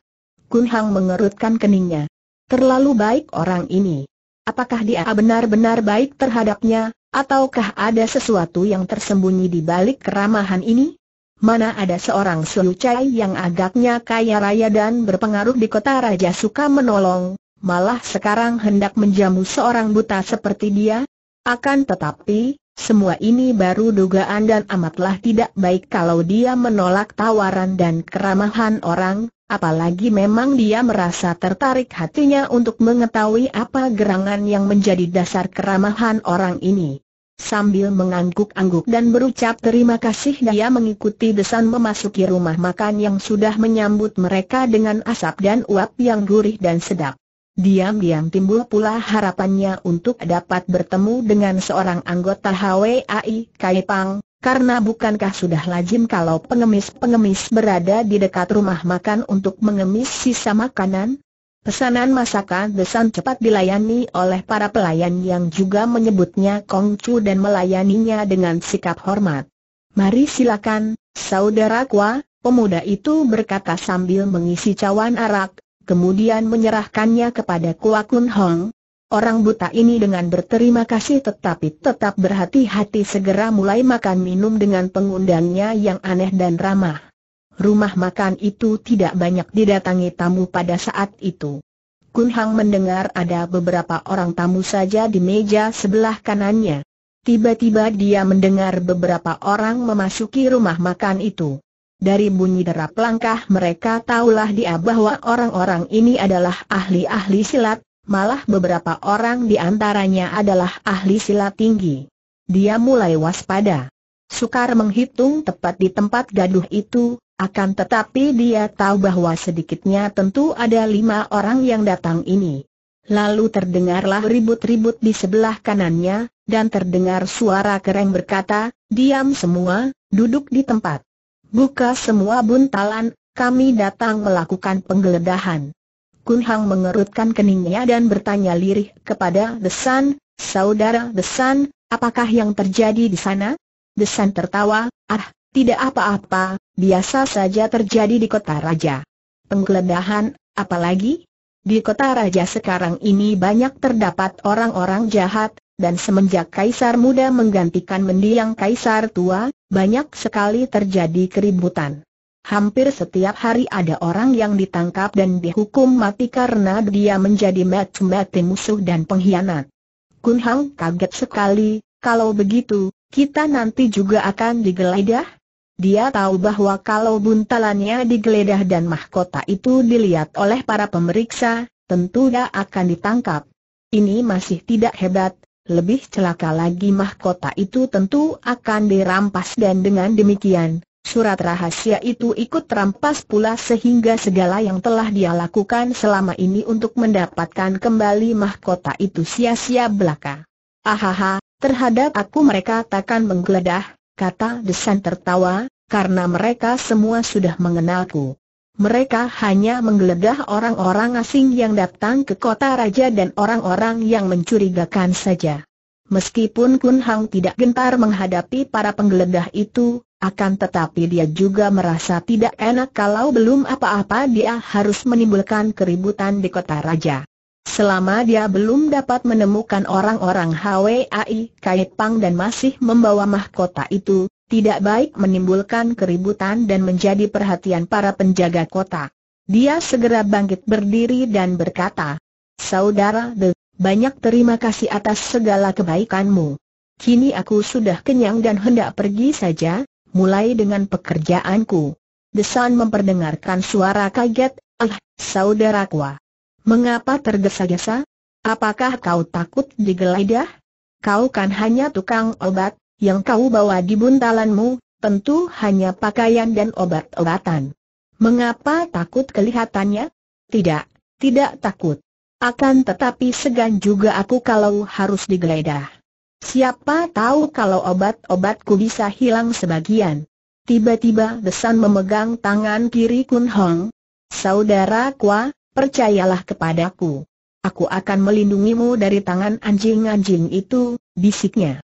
Speaker 1: Kun Hang mengerutkan keningnya. Terlalu baik orang ini. Apakah dia benar-benar baik terhadapnya, ataukah ada sesuatu yang tersembunyi di balik keramahan ini? Mana ada seorang Suyucai yang agaknya kaya raya dan berpengaruh di kota Raja suka menolong, malah sekarang hendak menjamu seorang buta seperti dia? Akan tetapi, semua ini baru dugaan dan amatlah tidak baik kalau dia menolak tawaran dan keramahan orang, apalagi memang dia merasa tertarik hatinya untuk mengetahui apa gerangan yang menjadi dasar keramahan orang ini. Sambil mengangguk-angguk dan berucap terima kasih dia mengikuti desan memasuki rumah makan yang sudah menyambut mereka dengan asap dan uap yang gurih dan sedap. Diam-diam timbul pula harapannya untuk dapat bertemu dengan seorang anggota HWAI Kaipang, karena bukankah sudah lazim kalau pengemis-pengemis berada di dekat rumah makan untuk mengemis sisa makanan? Pesanan masakan desan cepat dilayani oleh para pelayan yang juga menyebutnya Kongcu dan melayaninya dengan sikap hormat. Mari silakan, saudara Kwa, pemuda itu berkata sambil mengisi cawan arak, kemudian menyerahkannya kepada Kuakun Hong. Orang buta ini dengan berterima kasih tetapi tetap berhati-hati segera mulai makan minum dengan pengundangnya yang aneh dan ramah. Rumah makan itu tidak banyak didatangi tamu pada saat itu. Kun Hang mendengar ada beberapa orang tamu saja di meja sebelah kanannya. Tiba-tiba dia mendengar beberapa orang memasuki rumah makan itu. Dari bunyi derap langkah mereka tahulah dia bahwa orang-orang ini adalah ahli-ahli silat, malah beberapa orang di antaranya adalah ahli silat tinggi. Dia mulai waspada. Sukar menghitung tepat di tempat gaduh itu, akan tetapi dia tahu bahwa sedikitnya tentu ada lima orang yang datang ini. Lalu terdengarlah ribut-ribut di sebelah kanannya, dan terdengar suara kereng berkata, diam semua, duduk di tempat. Buka semua buntalan, kami datang melakukan penggeledahan. Kun Hang mengerutkan keningnya dan bertanya lirih kepada Desan, Saudara Desan, apakah yang terjadi di sana? Desan tertawa, ah, tidak apa-apa, biasa saja terjadi di kota raja. Penggeledahan, apalagi? Di kota raja sekarang ini banyak terdapat orang-orang jahat, dan semenjak kaisar muda menggantikan mendiang kaisar tua, banyak sekali terjadi keributan. Hampir setiap hari ada orang yang ditangkap dan dihukum mati karena dia menjadi mati-mati musuh dan pengkhianat. Kun Hang kaget sekali, kalau begitu, kita nanti juga akan digeledah? Dia tahu bahwa kalau buntalannya digeledah dan mahkota itu dilihat oleh para pemeriksa, tentu dia akan ditangkap. Ini masih tidak hebat, lebih celaka lagi mahkota itu tentu akan dirampas dan dengan demikian, surat rahasia itu ikut terampas pula sehingga segala yang telah dia lakukan selama ini untuk mendapatkan kembali mahkota itu sia-sia belaka. Ahaha, terhadap aku mereka takkan menggeledah, kata Desan tertawa, karena mereka semua sudah mengenalku mereka hanya menggeledah orang-orang asing yang datang ke kota raja dan orang-orang yang mencurigakan saja. Meskipun Kun Hang tidak gentar menghadapi para penggeledah itu, akan tetapi dia juga merasa tidak enak kalau belum apa-apa dia harus menimbulkan keributan di kota raja. Selama dia belum dapat menemukan orang-orang HWAI Kait Pang dan masih membawa mahkota itu, tidak baik menimbulkan keributan dan menjadi perhatian para penjaga kota. Dia segera bangkit berdiri dan berkata, Saudara De, banyak terima kasih atas segala kebaikanmu. Kini aku sudah kenyang dan hendak pergi saja, mulai dengan pekerjaanku. Desan memperdengarkan suara kaget, ah, saudaraku. Mengapa tergesa-gesa? Apakah kau takut digeledah? Kau kan hanya tukang obat, yang kau bawa di buntalanmu, tentu hanya pakaian dan obat-obatan. Mengapa takut kelihatannya? Tidak, tidak takut. Akan tetapi segan juga aku kalau harus digeledah. Siapa tahu kalau obat-obatku bisa hilang sebagian. Tiba-tiba Desan memegang tangan kiri Kun Hong. Saudara Kwa, percayalah kepadaku. Aku akan melindungimu dari tangan anjing-anjing itu, bisiknya.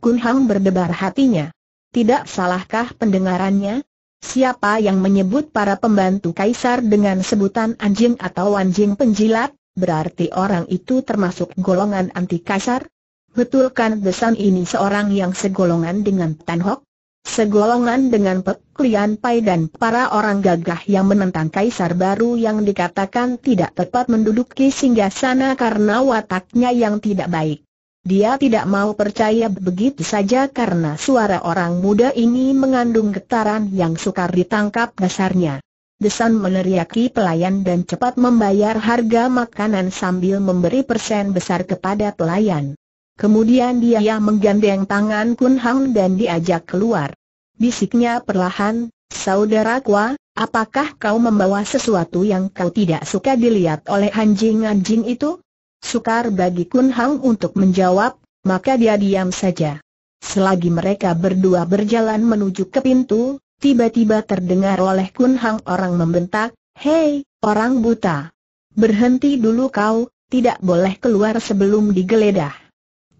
Speaker 1: Kun Hang berdebar hatinya. Tidak salahkah pendengarannya? Siapa yang menyebut para pembantu kaisar dengan sebutan anjing atau anjing penjilat, berarti orang itu termasuk golongan anti kaisar? Betulkan Desan ini seorang yang segolongan dengan Tan Hok? Segolongan dengan Pek Lian Pai dan para orang gagah yang menentang kaisar baru yang dikatakan tidak tepat menduduki singgah sana karena wataknya yang tidak baik. Dia tidak mau percaya begitu saja karena suara orang muda ini mengandung getaran yang sukar ditangkap dasarnya. Desan meneriaki pelayan dan cepat membayar harga makanan sambil memberi persen besar kepada pelayan. Kemudian dia menggandeng tangan Kun Hang dan diajak keluar. Bisiknya perlahan, Saudara Kwa, apakah kau membawa sesuatu yang kau tidak suka dilihat oleh anjing-anjing itu? Sukar bagi Kun Hang untuk menjawab, maka dia diam saja. Selagi mereka berdua berjalan menuju ke pintu, tiba-tiba terdengar oleh Kun Hang orang membentak, Hei, orang buta! Berhenti dulu kau, tidak boleh keluar sebelum digeledah.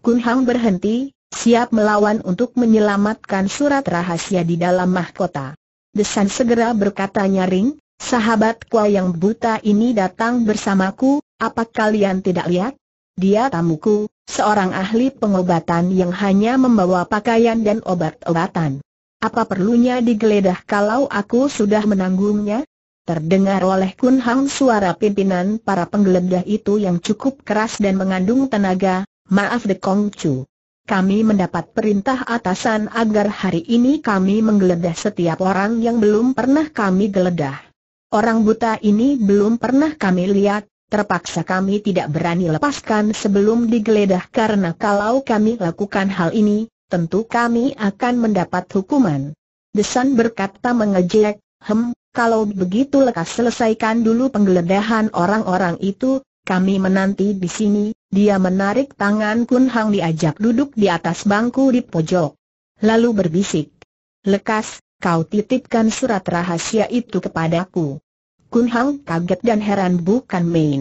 Speaker 1: Kun Hang berhenti, siap melawan untuk menyelamatkan surat rahasia di dalam mahkota. Desan segera berkata nyaring, Sahabat yang buta ini datang bersamaku, apa kalian tidak lihat? Dia tamuku, seorang ahli pengobatan yang hanya membawa pakaian dan obat-obatan. Apa perlunya digeledah kalau aku sudah menanggungnya? Terdengar oleh Kun Hang suara pimpinan para penggeledah itu yang cukup keras dan mengandung tenaga, maaf de Kong Chu. Kami mendapat perintah atasan agar hari ini kami menggeledah setiap orang yang belum pernah kami geledah. Orang buta ini belum pernah kami lihat, terpaksa kami tidak berani lepaskan sebelum digeledah karena kalau kami lakukan hal ini, tentu kami akan mendapat hukuman. Desan berkata mengejek, hem, kalau begitu lekas selesaikan dulu penggeledahan orang-orang itu, kami menanti di sini, dia menarik tangan Kun Hang diajak duduk di atas bangku di pojok. Lalu berbisik, lekas, kau titipkan surat rahasia itu kepadaku. Kun Hang kaget dan heran bukan main.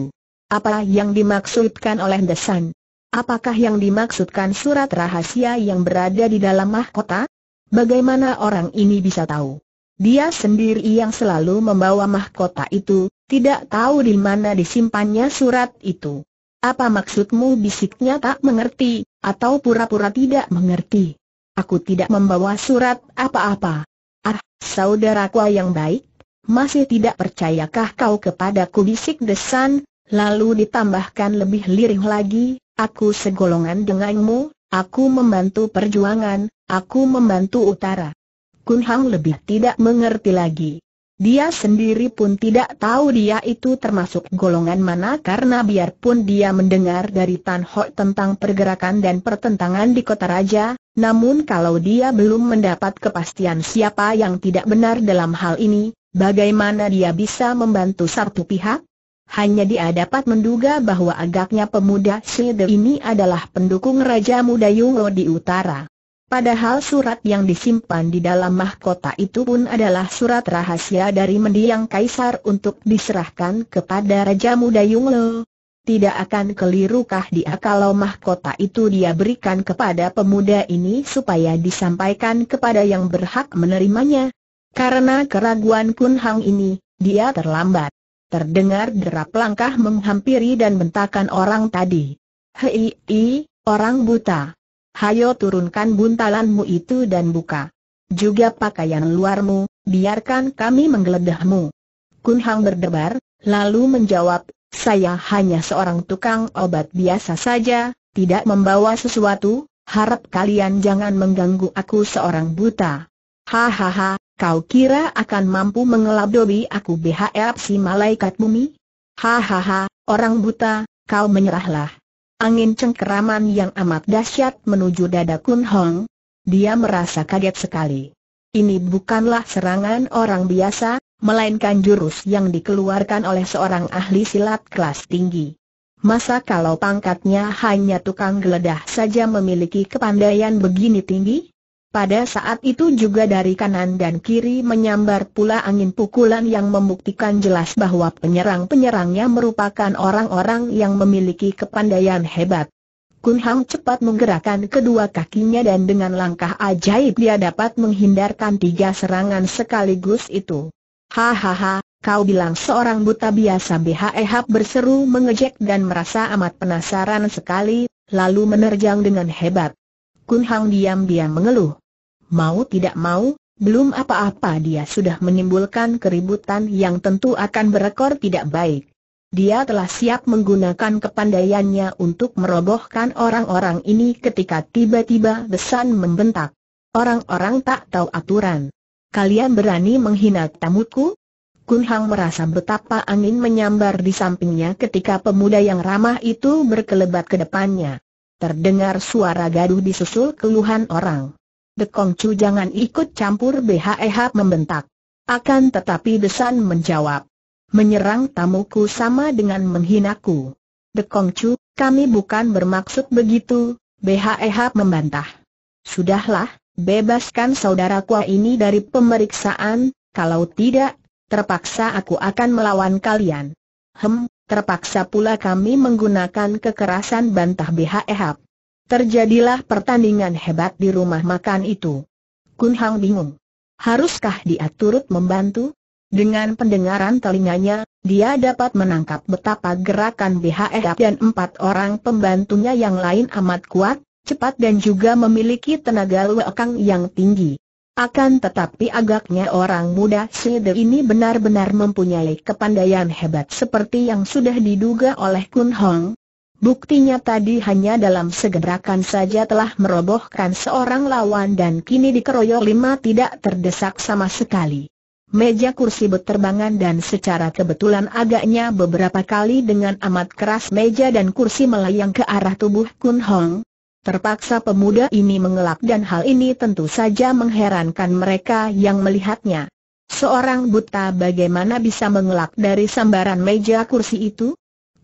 Speaker 1: Apa yang dimaksudkan oleh desan? Apakah yang dimaksudkan surat rahasia yang berada di dalam mahkota? Bagaimana orang ini bisa tahu? Dia sendiri yang selalu membawa mahkota itu, tidak tahu di mana disimpannya surat itu. Apa maksudmu bisiknya tak mengerti, atau pura-pura tidak mengerti? Aku tidak membawa surat apa-apa. Ah, saudaraku yang baik, masih tidak percayakah kau kepadaku bisik desan, lalu ditambahkan lebih lirih lagi, aku segolongan denganmu, aku membantu perjuangan, aku membantu utara. Kun Hang lebih tidak mengerti lagi. Dia sendiri pun tidak tahu dia itu termasuk golongan mana karena biarpun dia mendengar dari Tan Ho tentang pergerakan dan pertentangan di kota raja, namun kalau dia belum mendapat kepastian siapa yang tidak benar dalam hal ini, bagaimana dia bisa membantu satu pihak? Hanya dia dapat menduga bahwa agaknya pemuda Silde ini adalah pendukung Raja Muda Yungo di utara. Padahal surat yang disimpan di dalam mahkota itu pun adalah surat rahasia dari mendiang kaisar untuk diserahkan kepada Raja Muda Yunglo. Tidak akan kelirukah dia kalau mahkota itu dia berikan kepada pemuda ini supaya disampaikan kepada yang berhak menerimanya. Karena keraguan Kun Hang ini, dia terlambat. Terdengar derap langkah menghampiri dan bentakan orang tadi. Hei, orang buta hayo turunkan buntalanmu itu dan buka. Juga pakaian luarmu, biarkan kami menggeledahmu. Kun Hang berdebar, lalu menjawab, saya hanya seorang tukang obat biasa saja, tidak membawa sesuatu, harap kalian jangan mengganggu aku seorang buta. Hahaha, kau kira akan mampu mengelabdobi aku BHF si malaikat bumi? Hahaha, orang buta, kau menyerahlah. Angin cengkeraman yang amat dahsyat menuju dada Kun Hong. Dia merasa kaget sekali. Ini bukanlah serangan orang biasa, melainkan jurus yang dikeluarkan oleh seorang ahli silat kelas tinggi. Masa kalau pangkatnya hanya tukang geledah saja memiliki kepandaian begini tinggi? Pada saat itu juga dari kanan dan kiri menyambar pula angin pukulan yang membuktikan jelas bahwa penyerang-penyerangnya merupakan orang-orang yang memiliki kepandaian hebat. Kun Hang cepat menggerakkan kedua kakinya dan dengan langkah ajaib dia dapat menghindarkan tiga serangan sekaligus itu. Hahaha, kau bilang seorang buta biasa BHEH berseru mengejek dan merasa amat penasaran sekali, lalu menerjang dengan hebat. Kun Hang diam-diam mengeluh mau tidak mau, belum apa-apa dia sudah menimbulkan keributan yang tentu akan berekor tidak baik. Dia telah siap menggunakan kepandaiannya untuk merobohkan orang-orang ini ketika tiba-tiba Besan membentak. Orang-orang tak tahu aturan. Kalian berani menghina tamuku? Kun Hang merasa betapa angin menyambar di sampingnya ketika pemuda yang ramah itu berkelebat ke depannya. Terdengar suara gaduh disusul keluhan orang. The Chu jangan ikut campur BHEH e membentak. Akan tetapi Desan menjawab. Menyerang tamuku sama dengan menghinaku. The Chu, kami bukan bermaksud begitu, BHEH e membantah. Sudahlah, bebaskan saudaraku ini dari pemeriksaan, kalau tidak, terpaksa aku akan melawan kalian. Hem, terpaksa pula kami menggunakan kekerasan bantah BHEH. E Terjadilah pertandingan hebat di rumah makan itu. Kun Hang bingung. Haruskah dia turut membantu? Dengan pendengaran telinganya, dia dapat menangkap betapa gerakan BHF dan empat orang pembantunya yang lain amat kuat, cepat dan juga memiliki tenaga lekang yang tinggi. Akan tetapi agaknya orang muda Seder ini benar-benar mempunyai kepandaian hebat seperti yang sudah diduga oleh Kun Hong, Buktinya tadi hanya dalam segerakan saja telah merobohkan seorang lawan dan kini dikeroyok lima tidak terdesak sama sekali. Meja kursi berterbangan dan secara kebetulan agaknya beberapa kali dengan amat keras meja dan kursi melayang ke arah tubuh Kun Hong. Terpaksa pemuda ini mengelak dan hal ini tentu saja mengherankan mereka yang melihatnya. Seorang buta bagaimana bisa mengelak dari sambaran meja kursi itu?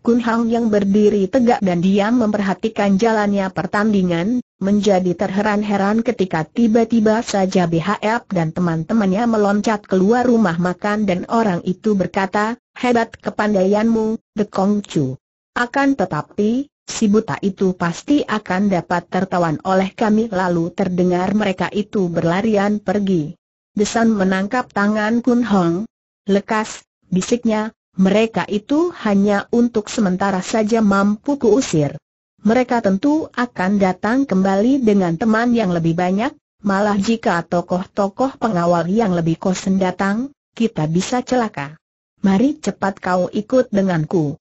Speaker 1: Kun Hang yang berdiri tegak dan diam memperhatikan jalannya pertandingan, menjadi terheran-heran ketika tiba-tiba saja BHF dan teman-temannya meloncat keluar rumah makan dan orang itu berkata, hebat kepandaianmu, The Kong Chu. Akan tetapi, si buta itu pasti akan dapat tertawan oleh kami lalu terdengar mereka itu berlarian pergi. Desan menangkap tangan Kun Hong. Lekas, bisiknya, mereka itu hanya untuk sementara saja mampu kuusir. Mereka tentu akan datang kembali dengan teman yang lebih banyak, malah jika tokoh-tokoh pengawal yang lebih kosen datang, kita bisa celaka. Mari cepat kau ikut denganku.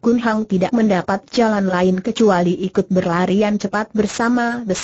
Speaker 1: Kun Hang tidak mendapat jalan lain kecuali ikut berlarian cepat bersama The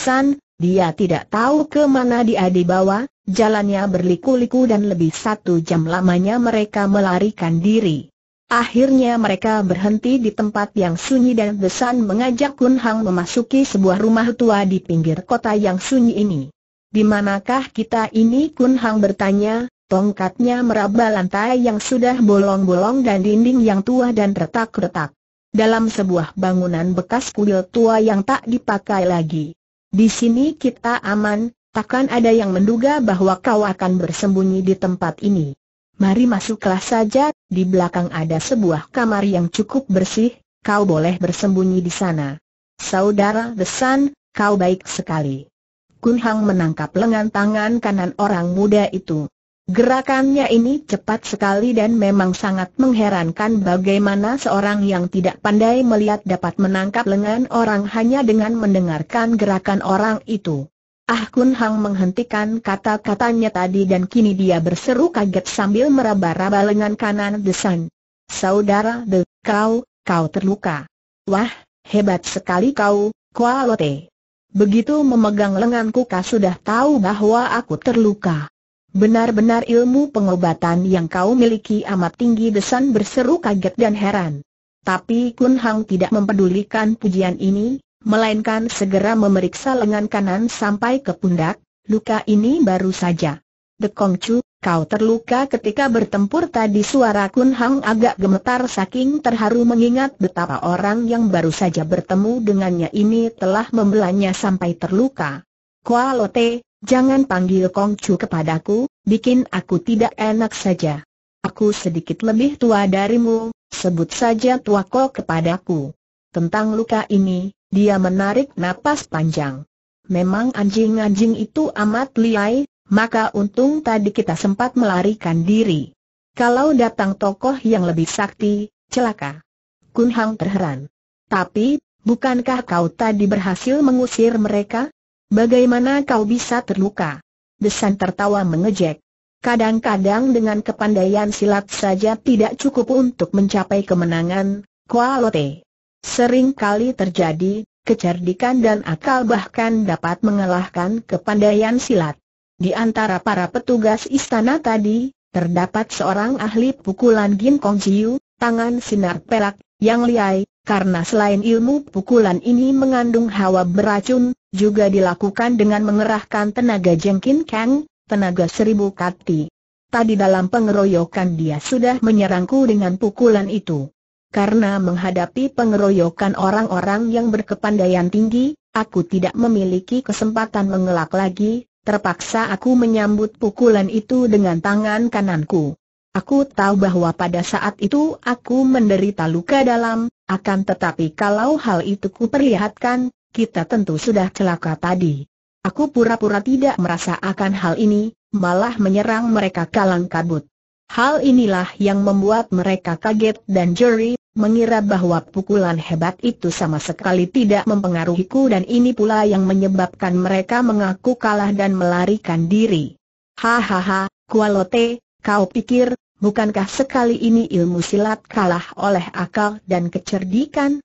Speaker 1: dia tidak tahu ke mana dia dibawa, jalannya berliku-liku dan lebih satu jam lamanya mereka melarikan diri. Akhirnya mereka berhenti di tempat yang sunyi dan Besan mengajak Kun Hang memasuki sebuah rumah tua di pinggir kota yang sunyi ini. Di manakah kita ini Kun Hang bertanya, tongkatnya meraba lantai yang sudah bolong-bolong dan dinding yang tua dan retak-retak. Dalam sebuah bangunan bekas kuil tua yang tak dipakai lagi. Di sini kita aman, takkan ada yang menduga bahwa kau akan bersembunyi di tempat ini mari masuklah saja, di belakang ada sebuah kamar yang cukup bersih, kau boleh bersembunyi di sana. Saudara Desan, kau baik sekali. Kun Hang menangkap lengan tangan kanan orang muda itu. Gerakannya ini cepat sekali dan memang sangat mengherankan bagaimana seorang yang tidak pandai melihat dapat menangkap lengan orang hanya dengan mendengarkan gerakan orang itu. Ah Kun Hang menghentikan kata-katanya tadi dan kini dia berseru kaget sambil meraba-raba lengan kanan Desan. Saudara De, kau, kau terluka. Wah, hebat sekali kau, Kualote. Begitu memegang lenganku kau sudah tahu bahwa aku terluka. Benar-benar ilmu pengobatan yang kau miliki amat tinggi Desan berseru kaget dan heran. Tapi Kun Hang tidak mempedulikan pujian ini, melainkan segera memeriksa lengan kanan sampai ke pundak, luka ini baru saja. De Dekong Chu, kau terluka ketika bertempur tadi suara Kun Hang agak gemetar saking terharu mengingat betapa orang yang baru saja bertemu dengannya ini telah membelanya sampai terluka. Lote, jangan panggil Kong Chu kepadaku, bikin aku tidak enak saja. Aku sedikit lebih tua darimu, sebut saja tua tuako kepadaku. Tentang luka ini, dia menarik napas panjang. Memang anjing-anjing itu amat liai, maka untung tadi kita sempat melarikan diri. Kalau datang tokoh yang lebih sakti, celaka. Kun Hang terheran. Tapi, bukankah kau tadi berhasil mengusir mereka? Bagaimana kau bisa terluka? Desan tertawa mengejek. Kadang-kadang dengan kepandaian silat saja tidak cukup untuk mencapai kemenangan, Kualote. Sering kali terjadi, kecerdikan dan akal bahkan dapat mengalahkan kepandaian silat. Di antara para petugas istana tadi, terdapat seorang ahli pukulan Ginkong Jiu, tangan sinar perak, yang liai, karena selain ilmu pukulan ini mengandung hawa beracun, juga dilakukan dengan mengerahkan tenaga jengkin kang, tenaga seribu kati. Tadi dalam pengeroyokan dia sudah menyerangku dengan pukulan itu karena menghadapi pengeroyokan orang-orang yang berkepandaian tinggi, aku tidak memiliki kesempatan mengelak lagi, terpaksa aku menyambut pukulan itu dengan tangan kananku. Aku tahu bahwa pada saat itu aku menderita luka dalam, akan tetapi kalau hal itu kuperlihatkan, kita tentu sudah celaka tadi. Aku pura-pura tidak merasa akan hal ini, malah menyerang mereka kalang kabut. Hal inilah yang membuat mereka kaget dan jeri mengira bahwa pukulan hebat itu sama sekali tidak mempengaruhiku dan ini pula yang menyebabkan mereka mengaku kalah dan melarikan diri. Hahaha, Kualote, kau pikir, bukankah sekali ini ilmu silat kalah oleh akal dan kecerdikan?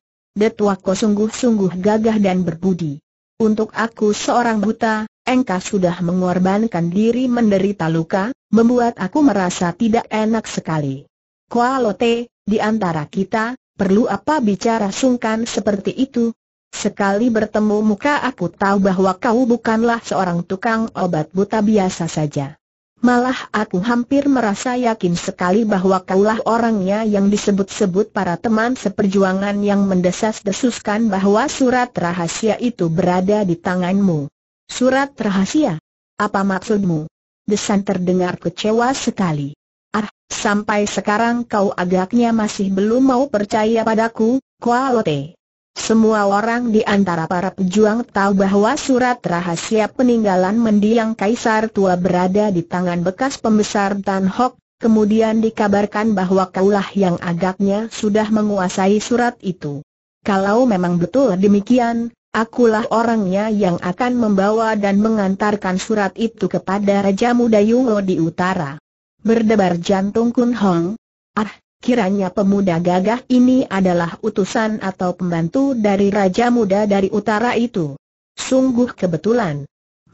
Speaker 1: kau sungguh-sungguh gagah dan berbudi. Untuk aku seorang buta, engkau sudah mengorbankan diri menderita luka, membuat aku merasa tidak enak sekali. Kualote, di antara kita, perlu apa bicara sungkan seperti itu? Sekali bertemu muka aku tahu bahwa kau bukanlah seorang tukang obat buta biasa saja. Malah aku hampir merasa yakin sekali bahwa kaulah orangnya yang disebut-sebut para teman seperjuangan yang mendesas-desuskan bahwa surat rahasia itu berada di tanganmu. Surat rahasia? Apa maksudmu? Desan terdengar kecewa sekali. Ah, sampai sekarang kau agaknya masih belum mau percaya padaku, Kualote. Semua orang di antara para pejuang tahu bahwa surat rahasia peninggalan mendiang Kaisar Tua berada di tangan bekas pembesar Tan Hok. kemudian dikabarkan bahwa kaulah yang agaknya sudah menguasai surat itu. Kalau memang betul demikian, akulah orangnya yang akan membawa dan mengantarkan surat itu kepada Raja Muda Yungo di utara. Berdebar jantung Kun Hong. Ah, kiranya pemuda gagah ini adalah utusan atau pembantu dari Raja Muda dari Utara itu. Sungguh kebetulan.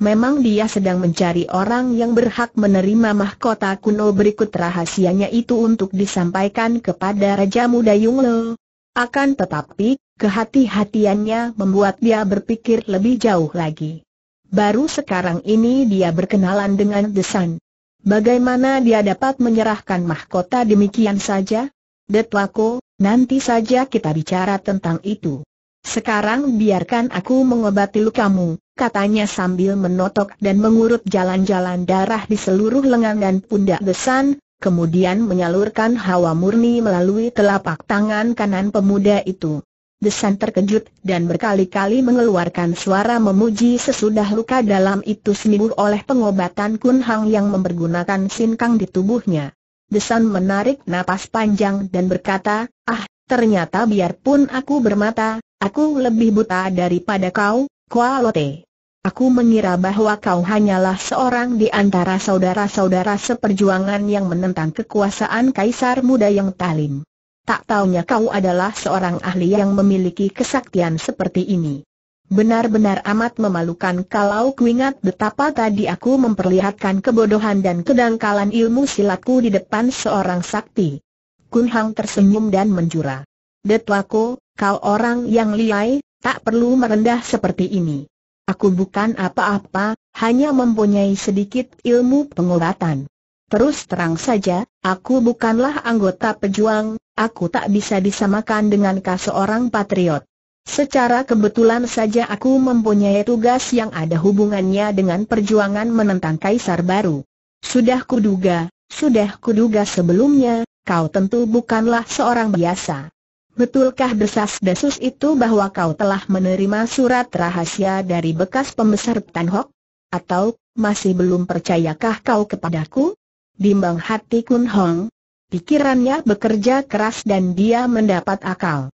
Speaker 1: Memang dia sedang mencari orang yang berhak menerima mahkota kuno berikut rahasianya itu untuk disampaikan kepada Raja Muda Yungle. Akan tetapi, kehati-hatiannya membuat dia berpikir lebih jauh lagi. Baru sekarang ini dia berkenalan dengan Desan. Bagaimana dia dapat menyerahkan mahkota demikian saja? Detlako, nanti saja kita bicara tentang itu. Sekarang biarkan aku mengobati lukamu, katanya sambil menotok dan mengurut jalan-jalan darah di seluruh lengan dan pundak besan, kemudian menyalurkan hawa murni melalui telapak tangan kanan pemuda itu desan terkejut, dan berkali-kali mengeluarkan suara memuji sesudah luka dalam itu sembuh oleh pengobatan Kun Hang yang mempergunakan sinkang di tubuhnya. Desan menarik napas panjang dan berkata, ah, ternyata biarpun aku bermata, aku lebih buta daripada kau, Kualote. Aku mengira bahwa kau hanyalah seorang di antara saudara-saudara seperjuangan yang menentang kekuasaan kaisar muda yang talim. Tak taunya kau adalah seorang ahli yang memiliki kesaktian seperti ini. Benar-benar amat memalukan kalau kuingat betapa tadi aku memperlihatkan kebodohan dan kedangkalan ilmu silatku di depan seorang sakti. Kun Hang tersenyum dan menjura. Detwako, kau orang yang liai, tak perlu merendah seperti ini. Aku bukan apa-apa, hanya mempunyai sedikit ilmu pengobatan. Terus terang saja, aku bukanlah anggota pejuang, aku tak bisa disamakan dengan dengankah seorang patriot. Secara kebetulan saja aku mempunyai tugas yang ada hubungannya dengan perjuangan menentang kaisar baru. Sudah kuduga, sudah kuduga sebelumnya, kau tentu bukanlah seorang biasa. Betulkah desas-desus itu bahwa kau telah menerima surat rahasia dari bekas pembesar Tan Hock? Atau, masih belum percayakah kau kepadaku? Bimbang hati Kun Hong, Pikirannya bekerja keras dan dia mendapat akal.